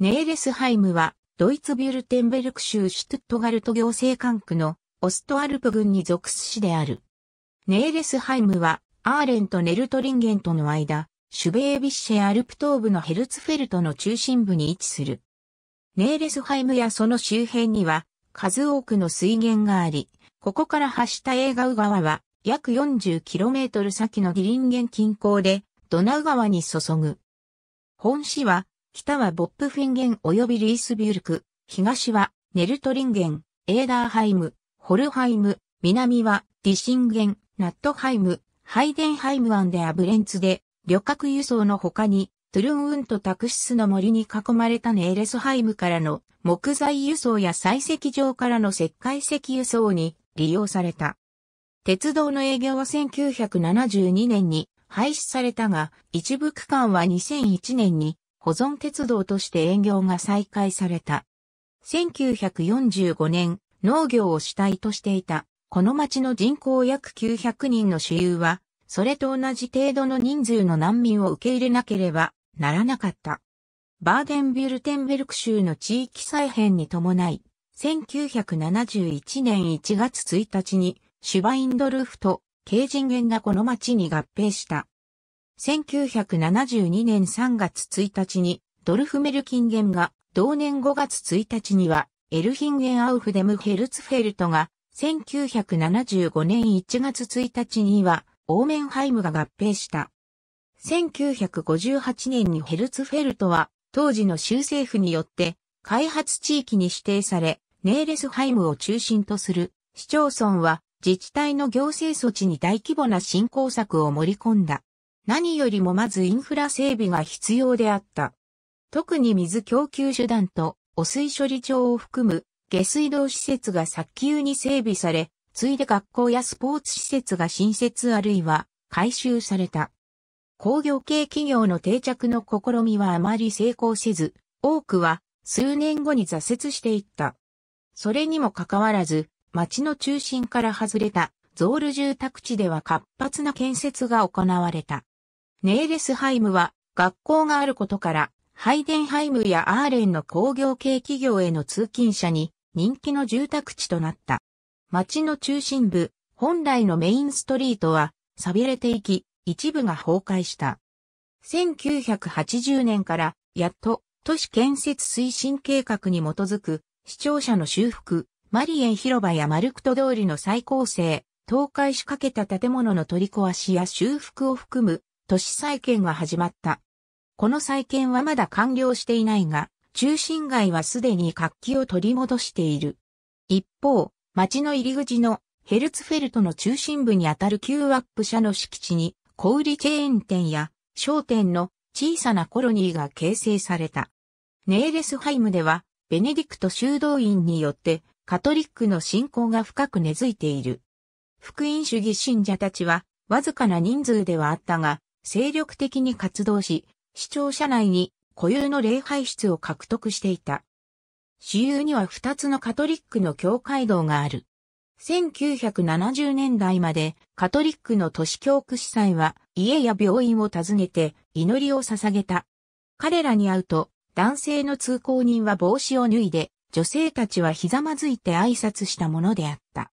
ネーレスハイムは、ドイツビュルテンベルク州シュトゥットガルト行政管区のオストアルプ郡に属す市である。ネーレスハイムは、アーレンとネルトリンゲンとの間、シュベービッシェアルプ東部のヘルツフェルトの中心部に位置する。ネーレスハイムやその周辺には、数多くの水源があり、ここから発したエーガウ川は、約 40km 先のディリンゲン近郊で、ドナウ川に注ぐ。本市は、北はボップフィンゲン及びリースビュルク、東はネルトリンゲン、エーダーハイム、ホルハイム、南はディシンゲン、ナットハイム、ハイデンハイムアンデアブレンツで、旅客輸送の他に、トゥルンウントタクシスの森に囲まれたネーレスハイムからの木材輸送や採石場からの石灰石輸送に利用された。鉄道の営業は1972年に廃止されたが、一部区間は2001年に保存鉄道として営業が再開された。1945年、農業を主体としていた、この町の人口約900人の主流は、それと同じ程度の人数の難民を受け入れなければならなかった。バーデンビュルテンベルク州の地域再編に伴い、1971年1月1日にシュバインドルフとケージンゲンがこの町に合併した。1972年3月1日にドルフメルキンゲンが、同年5月1日にはエルヒンゲンアウフデムヘルツフェルトが、1975年1月1日にはオーメンハイムが合併した。1958年にヘルツフェルトは当時の州政府によって開発地域に指定され、ネーレスハイムを中心とする市町村は自治体の行政措置に大規模な振興策を盛り込んだ。何よりもまずインフラ整備が必要であった。特に水供給手段と汚水処理場を含む下水道施設が早急に整備され、ついで学校やスポーツ施設が新設あるいは改修された。工業系企業の定着の試みはあまり成功せず、多くは数年後に挫折していった。それにもかかわらず、町の中心から外れたゾール住宅地では活発な建設が行われた。ネーレスハイムは学校があることから、ハイデンハイムやアーレンの工業系企業への通勤者に人気の住宅地となった。町の中心部、本来のメインストリートは、錆びれていき、一部が崩壊した。1980年から、やっと、都市建設推進計画に基づく、視聴者の修復、マリエン広場やマルクト通りの再構成、倒壊しかけた建物の取り壊しや修復を含む都市再建が始まった。この再建はまだ完了していないが、中心街はすでに活気を取り戻している。一方、町の入り口のヘルツフェルトの中心部にあたる q ワップ社の敷地に、小売チェーン店や商店の小さなコロニーが形成された。ネーレスハイムでは、ベネディクト修道院によって、カトリックの信仰が深く根付いている。福音主義信者たちは、わずかな人数ではあったが、精力的に活動し、市庁舎内に固有の礼拝室を獲得していた。私有には2つのカトリックの教会堂がある。1970年代までカトリックの都市教区司祭は家や病院を訪ねて祈りを捧げた。彼らに会うと男性の通行人は帽子を脱いで女性たちはひざまずいて挨拶したものであった。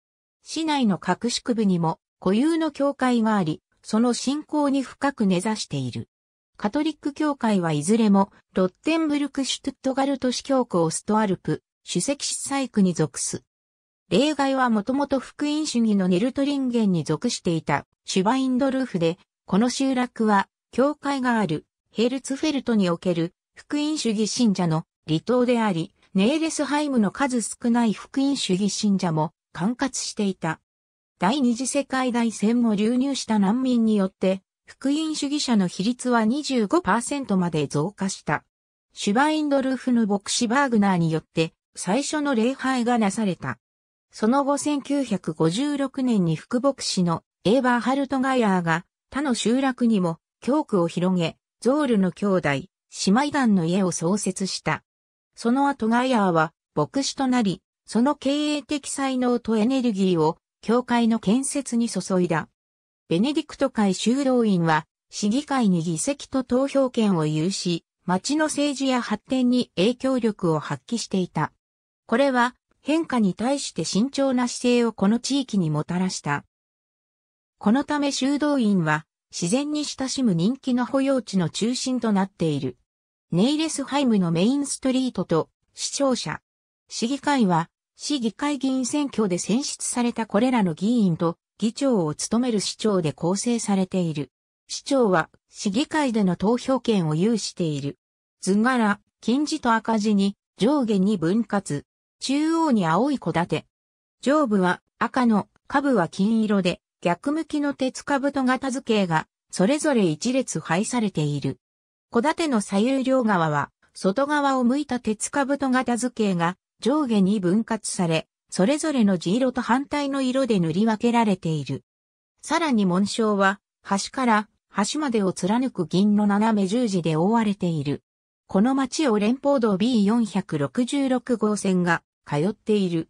市内の各宿部にも固有の教会があり、その信仰に深く根ざしている。カトリック教会はいずれも、ロッテンブルク・シュトゥットガルト市教区オストアルプ、主席司祭区に属す。例外はもともと福音主義のネルトリンゲンに属していたシュバインドルーフで、この集落は、教会があるヘルツフェルトにおける福音主義信者の離島であり、ネーレスハイムの数少ない福音主義信者も管轄していた。第二次世界大戦も流入した難民によって、福音主義者の比率は25%まで増加した。シュバインドルフの牧師バーグナーによって最初の礼拝がなされた。その後1956年に副牧師のエーバーハルト・ガイアーが他の集落にも教区を広げ、ゾールの兄弟、姉妹団の家を創設した。その後ガイアーは牧師となり、その経営的才能とエネルギーを教会の建設に注いだ。ベネディクト会修道院は、市議会に議席と投票権を有し、町の政治や発展に影響力を発揮していた。これは、変化に対して慎重な姿勢をこの地域にもたらした。このため修道院は、自然に親しむ人気の保養地の中心となっている。ネイレスハイムのメインストリートと、市庁舎。市議会は、市議会議員選挙で選出されたこれらの議員と議長を務める市長で構成されている。市長は市議会での投票権を有している。図柄、金字と赤字に上下に分割。中央に青い小立上部は赤の、下部は金色で逆向きの鉄兜と型図形がそれぞれ一列配されている。小立の左右両側は外側を向いた鉄兜と型図形が上下に分割され、それぞれの地色と反対の色で塗り分けられている。さらに紋章は、端から端までを貫く銀の斜め十字で覆われている。この町を連邦道 B466 号線が通っている。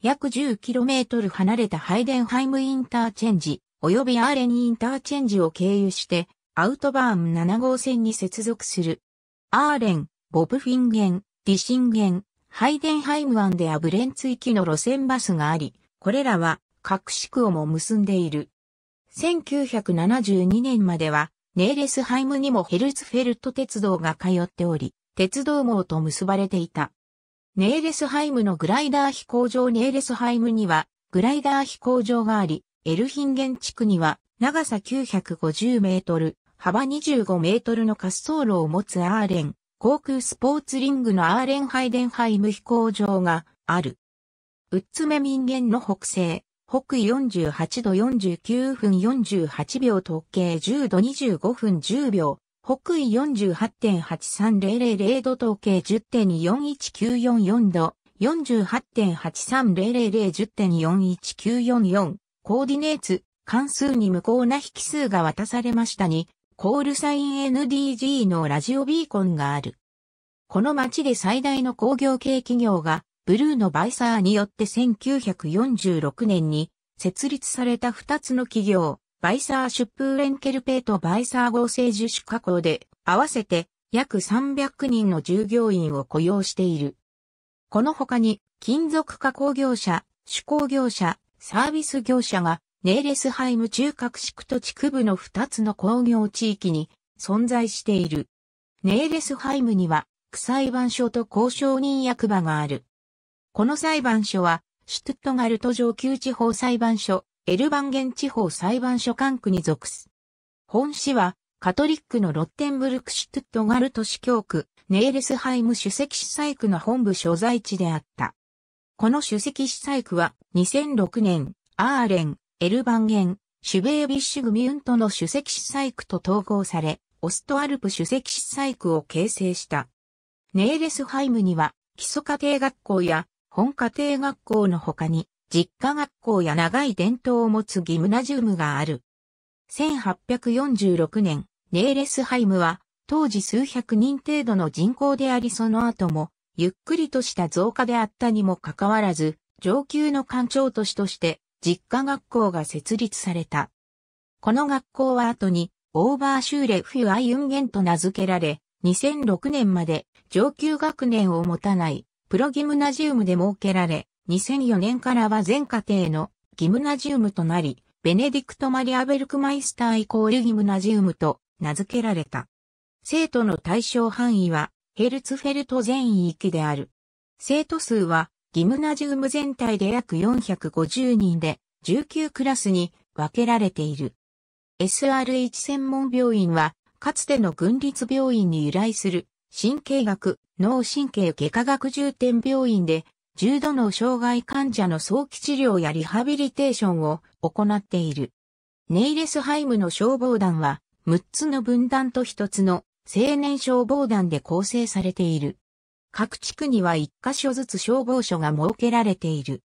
約 10km 離れたハイデンハイムインターチェンジ、及びアーレンインターチェンジを経由して、アウトバーン7号線に接続する。アーレン、ボブフィンゲン、ディシンゲン、ハイデンハイム湾でアブレンツ行きの路線バスがあり、これらは各市区をも結んでいる。1972年まではネーレスハイムにもヘルツフェルト鉄道が通っており、鉄道網と結ばれていた。ネーレスハイムのグライダー飛行場ネーレスハイムにはグライダー飛行場があり、エルヒンゲン地区には長さ950メートル、幅25メートルの滑走路を持つアーレン、航空スポーツリングのアーレンハイデンハイム飛行場がある。ウッツメ民間の北西、北緯48度49分48秒時計10度25分10秒、北緯48.83000度時計10.41944度、48.8300010.41944、コーディネーツ、関数に無効な引数が渡されましたに、コールサイン NDG のラジオビーコンがある。この町で最大の工業系企業が、ブルーのバイサーによって1946年に設立された2つの企業、バイサーシュップーレンケルペイとバイサー合成樹脂加工で、合わせて約300人の従業員を雇用している。この他に、金属加工業者、手工業者、サービス業者がネーレスハイム中核地区と地区部の2つの工業地域に存在している。ネーレスハイムには、区裁判所と交渉人役場がある。この裁判所は、シュトゥットガルト上級地方裁判所、エルバンゲン地方裁判所管区に属す。本市は、カトリックのロッテンブルクシュトゥットガルト市教区、ネーレスハイム主席市裁区の本部所在地であった。この主席市裁区は、2006年、アーレン、エルバンゲン、シュベービッシュグミュントの主席主細区と統合され、オストアルプ主席主細区を形成した。ネーレスハイムには、基礎家庭学校や本家庭学校の他に、実家学校や長い伝統を持つギムナジウムがある。1846年、ネーレスハイムは、当時数百人程度の人口でありその後も、ゆっくりとした増加であったにもかかわらず、上級の官庁都市として実家学校が設立された。この学校は後に、オーバーシューレ・フュ・アイユンゲンと名付けられ、2006年まで上級学年を持たないプロギムナジウムで設けられ、2004年からは全家庭のギムナジウムとなり、ベネディクト・マリア・ベルクマイスターイコールギムナジウムと名付けられた。生徒の対象範囲はヘルツフェルト全域である。生徒数はギムナジウム全体で約450人で19クラスに分けられている。SRH 専門病院は、かつての軍立病院に由来する神経学、脳神経外科学重点病院で、重度の障害患者の早期治療やリハビリテーションを行っている。ネイレスハイムの消防団は、6つの分団と1つの青年消防団で構成されている。各地区には1箇所ずつ消防署が設けられている。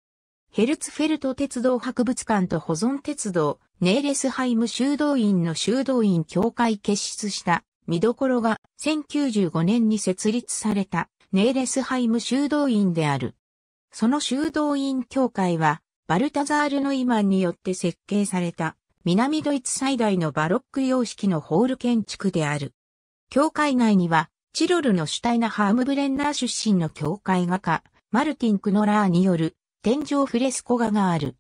ヘルツフェルト鉄道博物館と保存鉄道、ネーレスハイム修道院の修道院協会結出した見どころが1095年に設立されたネーレスハイム修道院である。その修道院協会はバルタザールのイマンによって設計された南ドイツ最大のバロック様式のホール建築である。教会内にはチロルのシュタイナハームブレンナー出身の教会画家、マルティン・クノラーによる天井フレスコ画がある。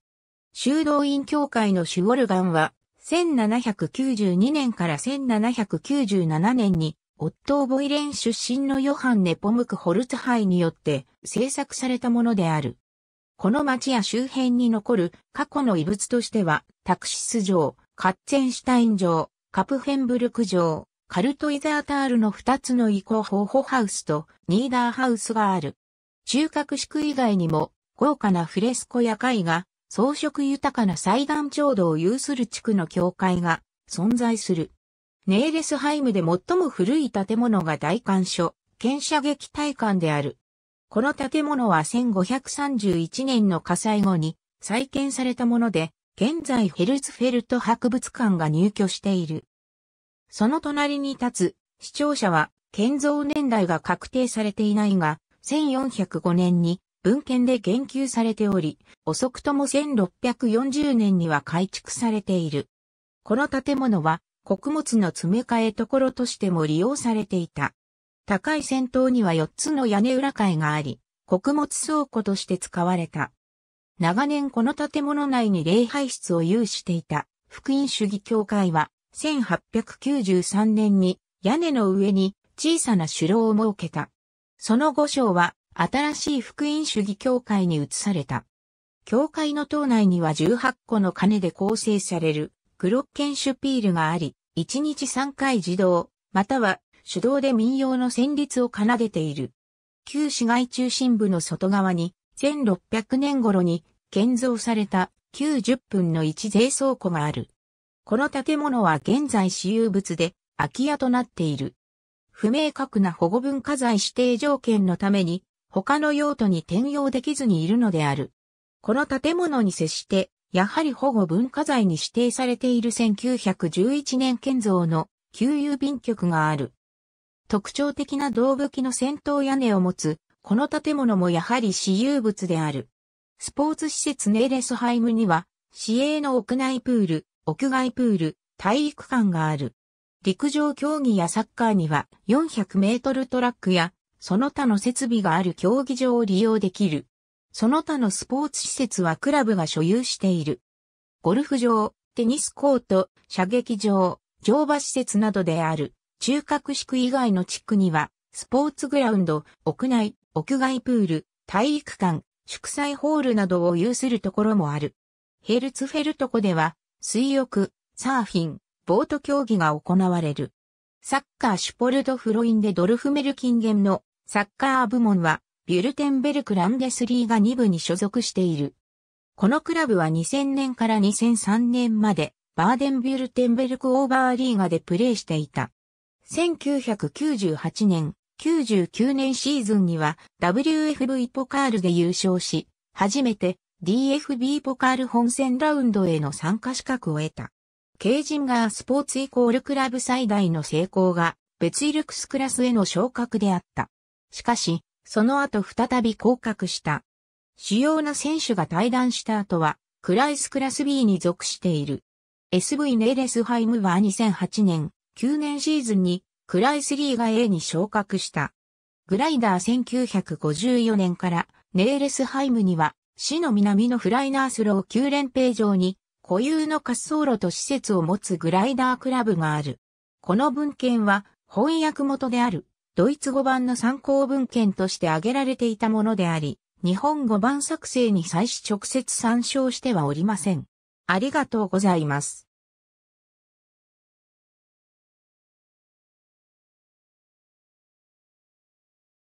修道院教会のシュウォルガンは、1792年から1797年に、オットー・ボイレン出身のヨハンネ・ポムク・ホルツハイによって制作されたものである。この町や周辺に残る過去の遺物としては、タクシス城、カッツェンシュタイン城、カプフェンブルク城、カルトイザータールの2つの遺構ホホハウスとニーダーハウスがある。中核宿以外にも豪華なフレスコや絵画、装飾豊かな祭壇調度を有する地区の教会が存在する。ネーレスハイムで最も古い建物が大館所、剣射撃体館である。この建物は1531年の火災後に再建されたもので、現在ヘルツフェルト博物館が入居している。その隣に立つ、視聴者は、建造年代が確定されていないが、1405年に文献で言及されており、遅くとも1640年には改築されている。この建物は、穀物の詰め替えところとしても利用されていた。高い先頭には4つの屋根裏階があり、穀物倉庫として使われた。長年この建物内に礼拝室を有していた、福音主義教会は、1893年に屋根の上に小さな手楼を設けた。その後章は新しい福音主義教会に移された。教会の島内には18個の鐘で構成されるグロッケンシュピールがあり、1日3回自動、または手動で民謡の旋律を奏でている。旧市街中心部の外側に、1600年頃に建造された90分の1税倉庫がある。この建物は現在私有物で空き家となっている。不明確な保護文化財指定条件のために他の用途に転用できずにいるのである。この建物に接して、やはり保護文化財に指定されている1911年建造の旧郵便局がある。特徴的な胴吹きの先頭屋根を持つ、この建物もやはり私有物である。スポーツ施設ネーレスハイムには、市営の屋内プール、屋外プール、体育館がある。陸上競技やサッカーには400メートルトラックやその他の設備がある競技場を利用できる。その他のスポーツ施設はクラブが所有している。ゴルフ場、テニスコート、射撃場、乗馬施設などである中核地区以外の地区にはスポーツグラウンド、屋内、屋外プール、体育館、祝祭ホールなどを有するところもある。ヘルツフェルト湖では水浴、サーフィン、ボート競技が行われる。サッカーシュポルトフロインでドルフメルキンゲンのサッカー部門はビュルテンベルクランデスリーが2部に所属している。このクラブは2000年から2003年までバーデンビュルテンベルクオーバーリーガでプレーしていた。1998年、99年シーズンには WFV ポカールで優勝し、初めて DFB ポカール本戦ラウンドへの参加資格を得た。ケージンガースポーツイコールクラブ最大の成功が、別イルクスクラスへの昇格であった。しかし、その後再び降格した。主要な選手が退団した後は、クライスクラス B に属している。SV ネーレスハイムは2008年、9年シーズンに、クライスリーが A に昇格した。グライダー1954年から、ネーレスハイムには、市の南のフライナースロー9連平場に固有の滑走路と施設を持つグライダークラブがある。この文献は翻訳元であるドイツ語版の参考文献として挙げられていたものであり、日本語版作成に際し直接参照してはおりません。ありがとうございます。